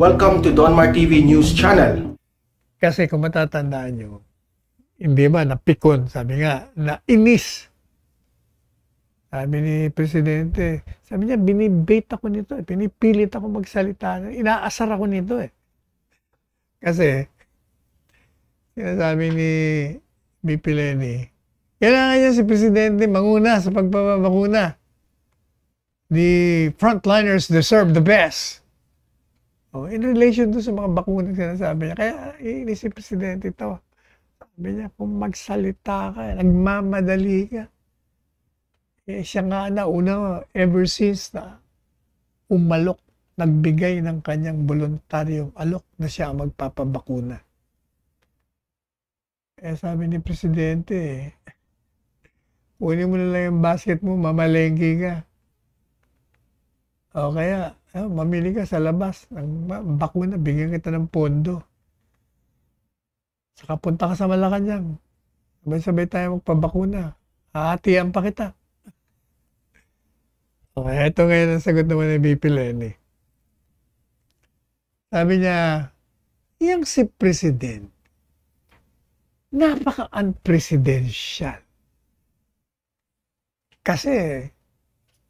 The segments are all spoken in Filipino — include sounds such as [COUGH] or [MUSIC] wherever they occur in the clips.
Welcome to Donmar TV News Channel. Kasi kung matatandaan nyo, hindi man napikon, sabi nga, nainis. Sabi ni Presidente, sabi niya, binibait ako nito eh, pinipilit ako magsalita, inaasar ako nito eh. Kasi, sabi ni Bipileni, kailangan niya si Presidente manguna sa pagpapabakuna. The frontliners deserve the best. Oh, in relation to sa mga bakuna sinasabi niya. Kaya iinis si Presidente ito. Sabi niya, kung magsalita ka, nagmamadali ka. Eh, siya nga na una, ever since na umalok, nagbigay ng kanyang voluntaryong alok na siya magpapabakuna. Eh, sabi ni Presidente, eh, kunin mo na lang yung basket mo, mamalengke ka. O kaya, Ah, mamili ka sa labas ng bakuna, bigyan kita ng pondo. Saka punta ka sa Malacanang. Sabay-sabay tayo magpabakuna. Haatian pa kita. [LAUGHS] Okay, ito ngayon ang sagot naman ni BP Lenny. Sabi niya, yung si President, napaka-unpresidential. Kasi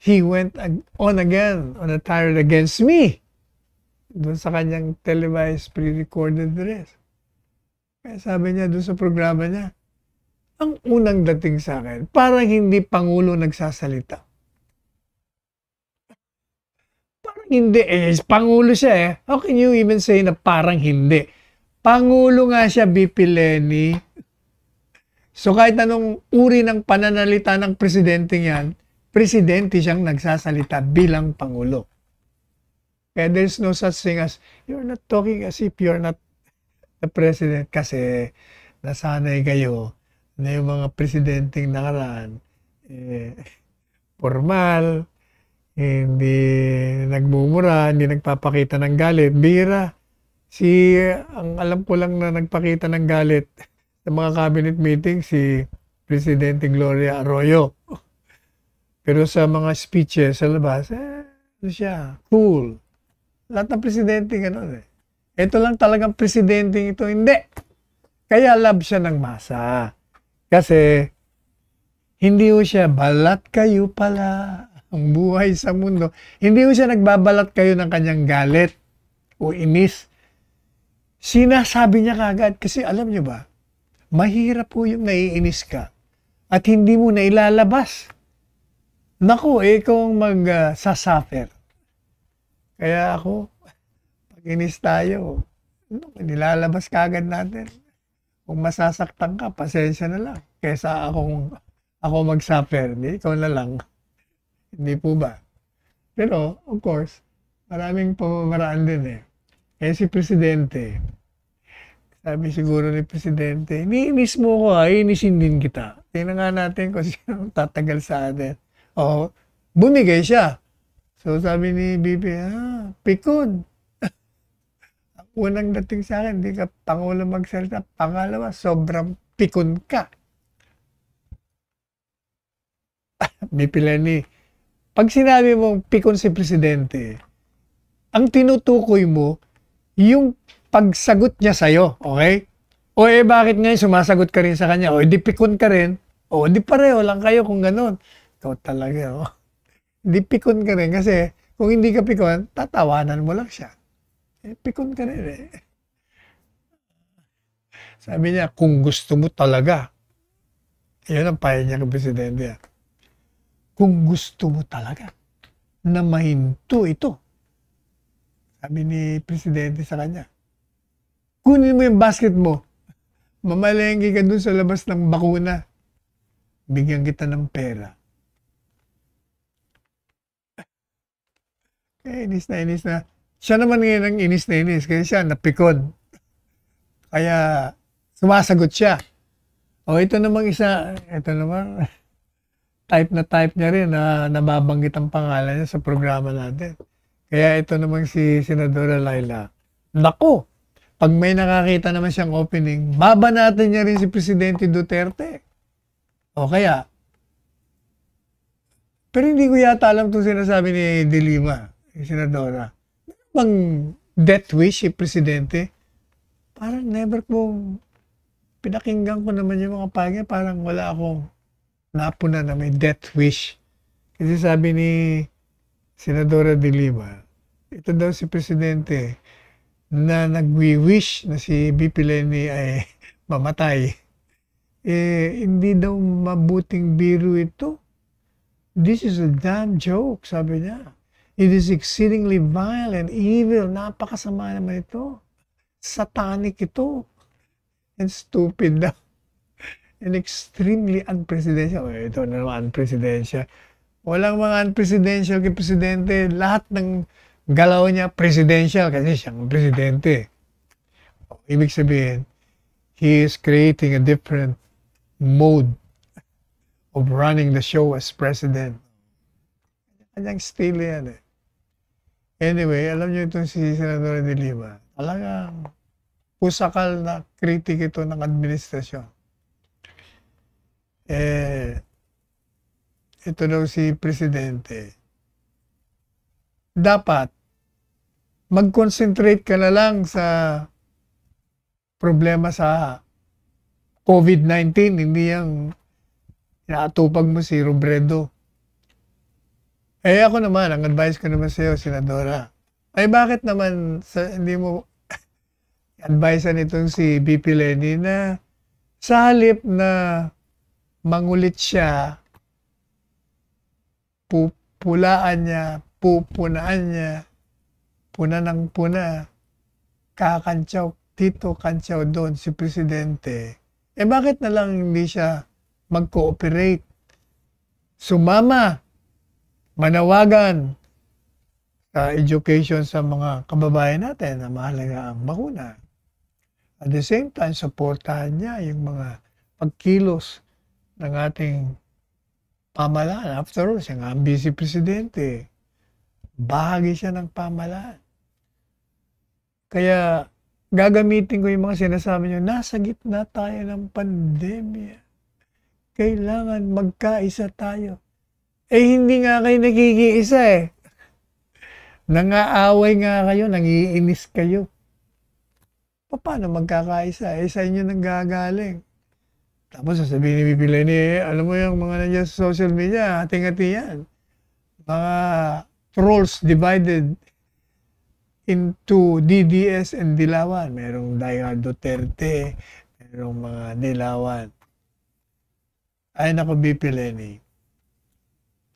he went on again on a tirade against me doon sa kanyang televised pre-recorded address. Kaya sabi niya doon sa programa niya, ang unang dating sa akin, parang hindi Pangulo nagsasalita. Parang hindi. Eh, Pangulo siya eh. How can you even say na parang hindi? Pangulo nga siya, BP Lenny. So kahit anong uri ng pananalita ng presidente niyan, presidente siyang nagsasalita bilang pangulo. Kaya there's no such thing as, you're not talking as if you're not the president kasi nasanay kayo na yung mga presidenteng nakaraan, eh, formal, hindi nagmumura, hindi nagpapakita ng galit. Bira, si, ang alam ko lang na nagpakita ng galit sa mga cabinet meeting, si Presidente Gloria Arroyo. Pero sa mga speeches sa labas, eh, ano siya, cool. Lahat ng presidente ganun eh. Ito lang talagang presidente ito, hindi. Kaya love siya ng masa. Kasi, hindi ho siya, balat kayo pala ang buhay sa mundo. Hindi ho siya nagbabalat kayo ng kanyang galit o inis. Sinasabi niya kagad, kasi alam niyo ba, mahirap po yung naiinis ka at hindi mo na ilalabas Naku, eh, kung mag-sasuffer. Uh, Kaya ako, pag inis tayo, nilalabas kagad natin. Kung masasaktan ka, pasensya na lang. Kesa akong, ako mag-suffer, di, ikaw na lang. Hindi po ba? Pero, of course, maraming pamamaraan din eh. Eh si Presidente, sabi siguro ni Presidente, iniinis mo ko ha, ah, iinisin din kita. Tingnan nga natin kung [LAUGHS] sino tatagal sa atin Oh, bumigay siya. So sabi ni Bibi, ah, pikon. [LAUGHS] Ang unang dating sa akin, hindi ka pangulo magsalita. Pangalawa, sobrang pikun ka. Bipilani, [LAUGHS] pag sinabi mong pikun si Presidente, ang tinutukoy mo, yung pagsagot niya sa'yo, okay? O eh, bakit ngayon sumasagot ka rin sa kanya? O, eh, di pikun ka rin. O, di pareho lang kayo kung ganun. Ikaw talaga, oh. Di pikon ka rin kasi kung hindi ka pikon, tatawanan mo lang siya. Eh, pikon ka rin eh. Sabi niya, kung gusto mo talaga, yun ang payo niya ng presidente ah. Kung gusto mo talaga na mahinto ito, sabi ni presidente sa kanya, kunin mo yung basket mo, mamalengke ka dun sa labas ng bakuna, bigyan kita ng pera, Eh, inis na inis na. Siya naman ngayon ang inis na inis kasi siya napikon. Kaya sumasagot siya. O ito namang isa, ito namang [LAUGHS] type na type niya rin na nababanggit ang pangalan niya sa programa natin. Kaya ito namang si Senadora Laila. Nako, pag may nakakita naman siyang opening, baba natin niya rin si Presidente Duterte. O kaya, pero hindi ko yata alam itong sinasabi ni Dilima. Eh, Senadora, bang death wish si eh, Presidente? Parang never ko, pinakinggan ko naman yung mga pagya, parang wala akong napuna na may death wish. Kasi sabi ni Senadora de Lima, ito daw si Presidente na nagwi-wish na si BP Lenny ay [LAUGHS] mamatay. Eh, hindi daw mabuting biro ito. This is a damn joke, sabi niya. It is exceedingly vile and evil. Napakasama naman ito. Satanic ito. And stupid na. [LAUGHS] And extremely unpresidential. Eh, ito na naman, unpresidential. Walang mga unpresidential kay presidente. Lahat ng galaw niya, presidential kasi siyang presidente. Ibig sabihin, he is creating a different mode of running the show as president. Kanyang style yan eh. Anyway, alam niyo itong si Senador De Lima, talagang pusakal na kritik ito ng administrasyon. Eh, ito daw si Presidente. Dapat, mag-concentrate ka na lang sa problema sa COVID-19, hindi yung inaatupag mo si Robredo. Eh ako naman, ang advice ko naman sa'yo, Senadora, ay bakit naman sa, hindi mo [LAUGHS] advisean itong si BP Lenny na sa halip na mangulit siya, pupulaan niya, pupunaan niya, puna ng puna, kakantsaw dito, kantsaw doon si Presidente, eh bakit na lang hindi siya mag-cooperate? Sumama manawagan sa education sa mga kababayan natin na mahalaga ang bakuna. At the same time, supportahan niya yung mga pagkilos ng ating pamalaan. After all, siya nga ang vice presidente. Bahagi siya ng pamalaan. Kaya gagamitin ko yung mga sinasabi niyo, nasa gitna tayo ng pandemya. Kailangan magkaisa tayo eh, hindi nga kayo nagigiisa eh. Nangaaway nga kayo, nangiinis kayo. Paano magkakaisa? Eh, sa inyo nanggagaling. Tapos sasabihin ni Bibila ni, eh, alam mo yung mga nandiyan sa social media, ating-ati yan. Mga trolls divided into DDS and Dilawan. Merong Dayar Duterte, merong mga Dilawan. Ay, naku, Bipileni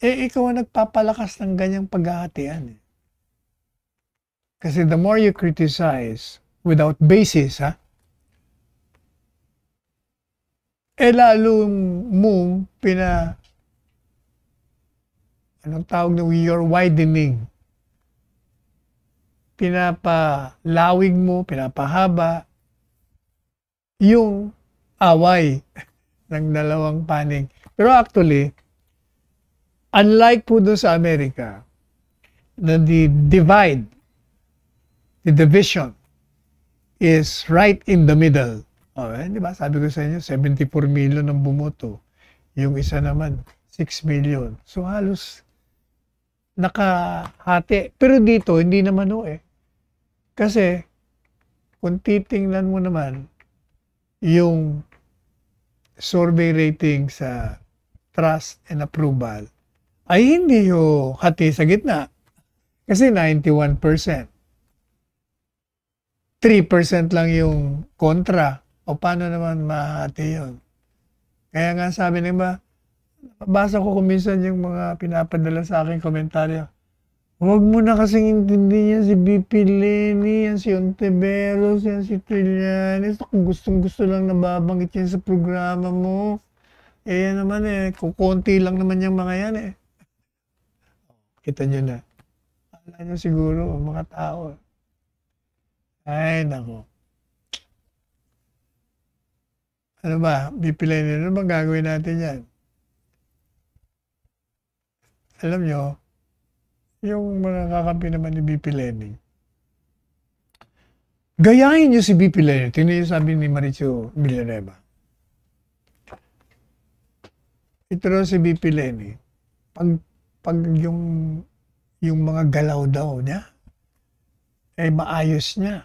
eh ikaw ang nagpapalakas ng ganyang pag Eh. Kasi the more you criticize without basis, ha? Eh lalo mong pina anong tawag na your widening. Pinapalawig mo, pinapahaba yung away [LAUGHS] ng dalawang panig. Pero actually, Unlike po doon sa Amerika, na the divide, the division, is right in the middle. Oh, eh, di ba? Sabi ko sa inyo, 74 million ang bumoto. Yung isa naman, 6 million. So halos nakahati. Pero dito, hindi naman o oh, eh. Kasi, kung titingnan mo naman, yung survey rating sa trust and approval, ay hindi ho hati sa gitna. Kasi 91%. 3% lang yung kontra. O paano naman mahati yun? Kaya nga sabi ng ba, basa ko kuminsan yung mga pinapadala sa akin komentaryo. Huwag mo na kasing intindihin yan si BP Lenny, yan si Ontiveros, yan si Trillanes. Kung gustong-gusto lang nababanggit yan sa programa mo. Eh yan naman eh, kukunti lang naman yung mga yan eh. Kita nyo na. Akala nyo siguro, mga tao. Ay, nako. Ano ba? Pipilay na ano bang gagawin natin yan? Alam nyo, yung mga kakampi naman ni BP Lenin, gayahin nyo si BP Lenin. Tingnan yung sabi ni Maricio Villanueva. Ito rin si BP Lenin. Pag pag yung, yung mga galaw daw niya, ay eh, maayos niya.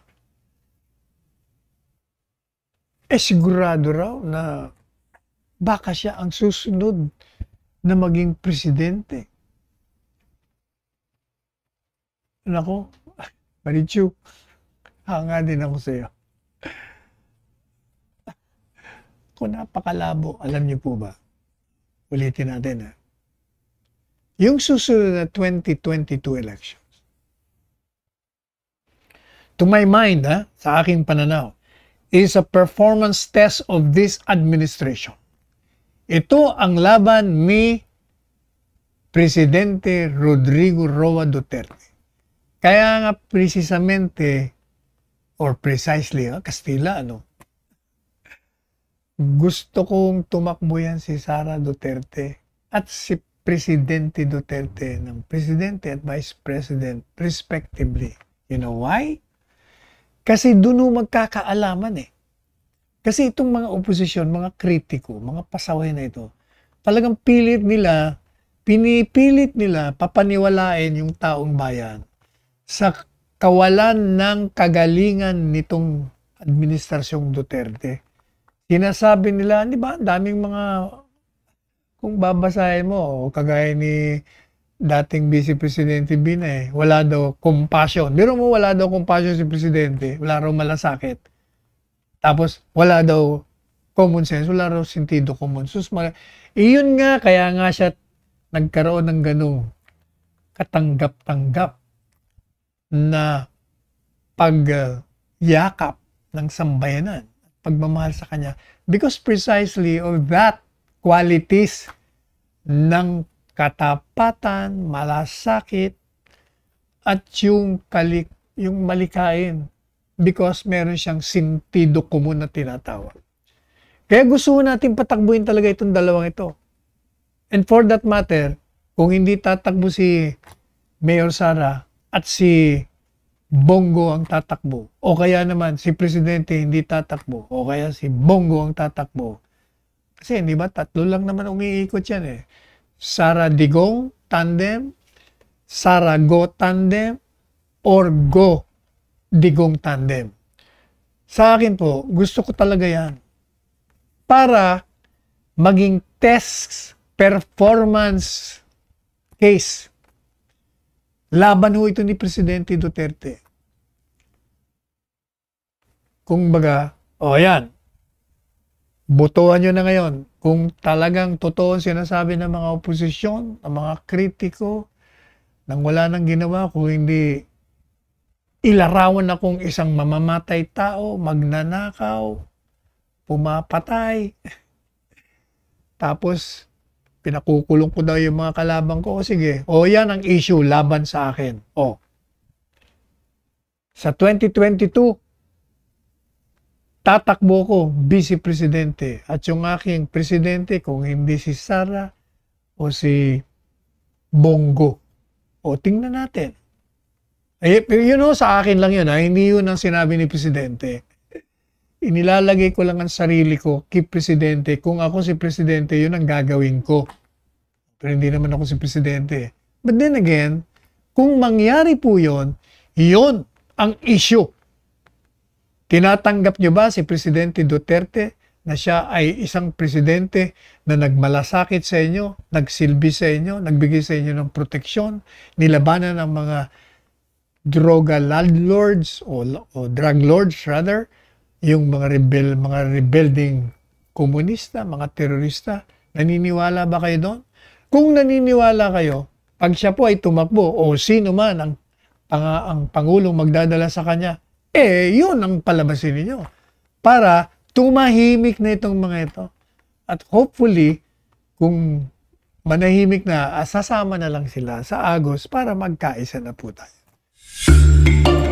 Eh sigurado raw na baka siya ang susunod na maging presidente. Nako, Marichu, hanga din ako sa iyo. Kung napakalabo, alam niyo po ba? Ulitin natin ha yung susunod na 2022 elections. To my mind, ha, sa aking pananaw, is a performance test of this administration. Ito ang laban ni Presidente Rodrigo Roa Duterte. Kaya nga precisamente or precisely, ha, Kastila, ano, gusto kong tumakbo yan si Sara Duterte at si Presidente Duterte ng Presidente at Vice President respectively. You know why? Kasi doon mo magkakaalaman eh. Kasi itong mga oposisyon, mga kritiko, mga pasaway na ito, talagang pilit nila, pinipilit nila papaniwalain yung taong bayan sa kawalan ng kagalingan nitong Administrasyong Duterte. Sinasabi nila, di ba, daming mga kung babasahin mo, oh, kagaya ni dating Vice Presidente Binay, eh, wala daw compassion. Biro mo, wala daw compassion si Presidente. Wala raw malasakit. Tapos, wala daw common sense. Wala raw sentido common sense. Iyon eh, nga, kaya nga siya nagkaroon ng ganong katanggap-tanggap na pagyakap ng sambayanan, pagmamahal sa kanya. Because precisely of that qualities ng katapatan, malasakit, at yung, kalik, yung malikain because meron siyang sintido kumun na tinatawag. Kaya gusto natin patakbuhin talaga itong dalawang ito. And for that matter, kung hindi tatakbo si Mayor Sara at si Bongo ang tatakbo, o kaya naman si Presidente hindi tatakbo, o kaya si Bongo ang tatakbo, kasi hindi ba tatlo lang naman umiikot yan eh. Sara Digong tandem, Sara Go tandem, or Go Digong tandem. Sa akin po, gusto ko talaga yan. Para maging test performance case. Laban ho ito ni Presidente Duterte. Kung baga, o oh yan, Butuhan nyo na ngayon kung talagang totoo sinasabi ng mga oposisyon, ng mga kritiko, nang wala nang ginawa kung hindi ilarawan akong isang mamamatay tao, magnanakaw, pumapatay. [LAUGHS] Tapos, pinakukulong ko daw yung mga kalabang ko. O sige, o yan ang issue laban sa akin. O. Sa 2022, tatakbo ko vice presidente at yung aking presidente kung hindi si Sara o si Bongo. O tingnan natin. Eh, pero you know, sa akin lang yun. Ha? Hindi yun ang sinabi ni presidente. Inilalagay ko lang ang sarili ko kay presidente. Kung ako si presidente, yun ang gagawin ko. Pero hindi naman ako si presidente. But then again, kung mangyari po yun, yun ang issue Tinatanggap niyo ba si Presidente Duterte na siya ay isang presidente na nagmalasakit sa inyo, nagsilbi sa inyo, nagbigay sa inyo ng proteksyon, nilabanan ng mga droga landlords o, o drug lords rather, yung mga rebel, mga rebelding komunista, mga terorista. Naniniwala ba kayo doon? Kung naniniwala kayo, pag siya po ay tumakbo o sino man ang, ang, ang pangulong magdadala sa kanya, eh, yun ang palabasin ninyo. Para tumahimik na itong mga ito. At hopefully, kung manahimik na, sasama na lang sila sa Agos para magkaisa na po tayo.